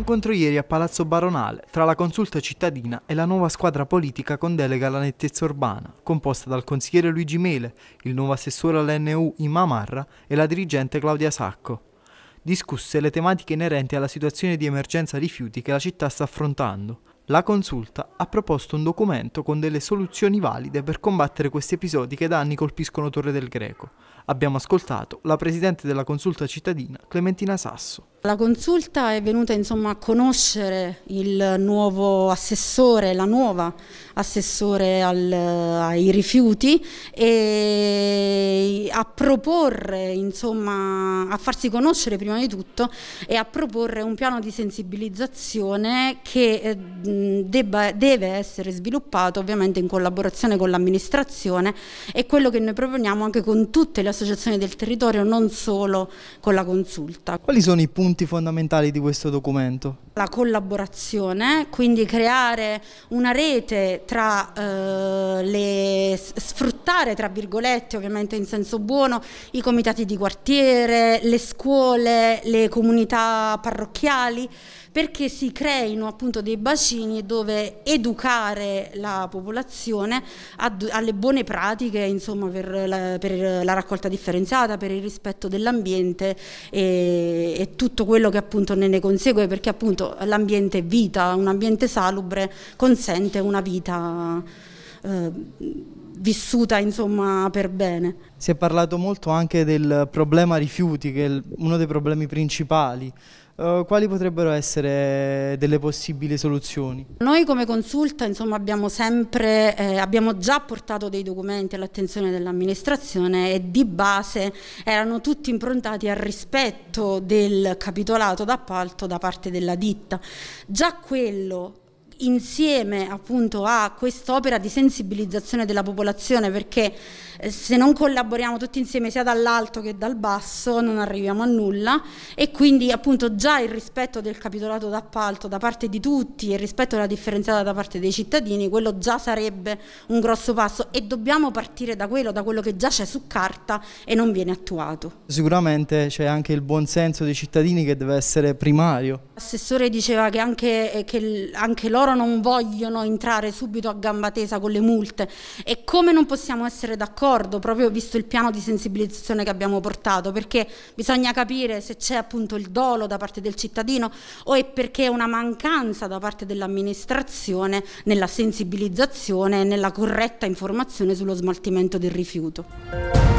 incontro ieri a Palazzo Baronale tra la consulta cittadina e la nuova squadra politica con delega alla nettezza urbana, composta dal consigliere Luigi Mele, il nuovo assessore all'NU Imamarra e la dirigente Claudia Sacco. Discusse le tematiche inerenti alla situazione di emergenza rifiuti che la città sta affrontando. La consulta ha proposto un documento con delle soluzioni valide per combattere questi episodi che da anni colpiscono Torre del Greco. Abbiamo ascoltato la presidente della consulta cittadina, Clementina Sasso. La consulta è venuta insomma, a conoscere il nuovo assessore, la nuova assessore al, ai rifiuti e a proporre, insomma, a farsi conoscere prima di tutto e a proporre un piano di sensibilizzazione che eh, debba, deve essere sviluppato ovviamente in collaborazione con l'amministrazione e quello che noi proponiamo anche con tutte le associazioni del territorio, non solo con la consulta. Quali sono i punti punti fondamentali di questo documento? La collaborazione, quindi creare una rete tra eh, le sfruttate sfruttare, tra virgolette, ovviamente in senso buono, i comitati di quartiere, le scuole, le comunità parrocchiali, perché si creino appunto dei bacini dove educare la popolazione ad, alle buone pratiche insomma, per, la, per, la, raccolta differenziata, per il rispetto dell'ambiente e, e, tutto quello che appunto ne, ne consegue, perché appunto l'ambiente è vita, un ambiente salubre consente una vita eh, vissuta insomma, per bene. Si è parlato molto anche del problema rifiuti, che è uno dei problemi principali. Eh, quali potrebbero essere delle possibili soluzioni? Noi come consulta insomma, abbiamo, sempre, eh, abbiamo già portato dei documenti all'attenzione dell'amministrazione e di base erano tutti improntati al rispetto del capitolato d'appalto da parte della ditta. Già quello insieme appunto a quest'opera di sensibilizzazione della popolazione perché eh, se non collaboriamo tutti insieme sia dall'alto che dal basso non arriviamo a nulla e quindi appunto già il rispetto del capitolato d'appalto da parte di tutti e il rispetto della differenziata da parte dei cittadini quello già sarebbe un grosso passo e dobbiamo partire da quello, da quello che già c'è su carta e non viene attuato. Sicuramente c'è anche il buon senso dei cittadini che deve essere primario. L'assessore diceva che anche, eh, che anche loro loro non vogliono entrare subito a gamba tesa con le multe e come non possiamo essere d'accordo proprio visto il piano di sensibilizzazione che abbiamo portato perché bisogna capire se c'è appunto il dolo da parte del cittadino o è perché è una mancanza da parte dell'amministrazione nella sensibilizzazione e nella corretta informazione sullo smaltimento del rifiuto.